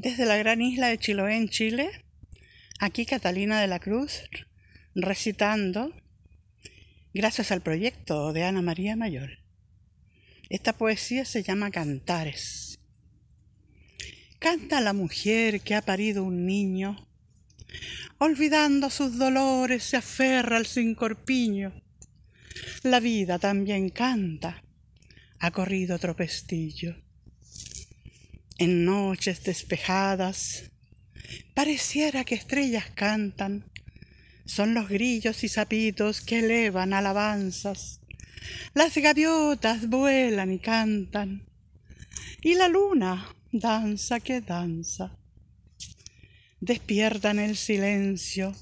Desde la gran isla de Chiloé, en Chile, aquí Catalina de la Cruz, recitando, gracias al proyecto de Ana María Mayor. Esta poesía se llama Cantares. Canta la mujer que ha parido un niño, olvidando sus dolores se aferra al sincorpiño. La vida también canta, ha corrido tropestillo en noches despejadas. Pareciera que estrellas cantan, son los grillos y sapitos que elevan alabanzas. Las gaviotas vuelan y cantan, y la luna danza que danza. Despiertan el silencio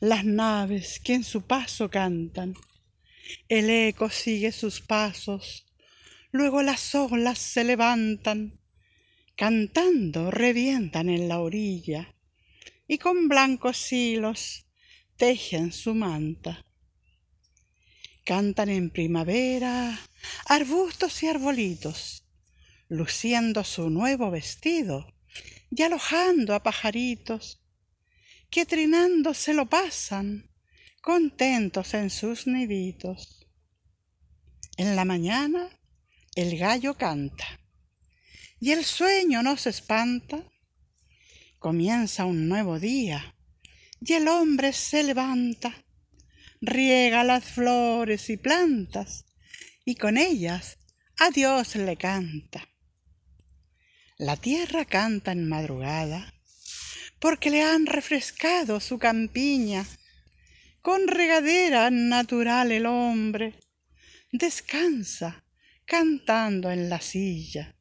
las naves que en su paso cantan. El eco sigue sus pasos, luego las olas se levantan cantando revientan en la orilla y con blancos hilos tejen su manta. Cantan en primavera arbustos y arbolitos, luciendo su nuevo vestido y alojando a pajaritos que trinando se lo pasan, contentos en sus niditos. En la mañana el gallo canta y el sueño no se espanta. Comienza un nuevo día y el hombre se levanta, riega las flores y plantas y con ellas a Dios le canta. La tierra canta en madrugada porque le han refrescado su campiña. Con regadera natural el hombre descansa cantando en la silla.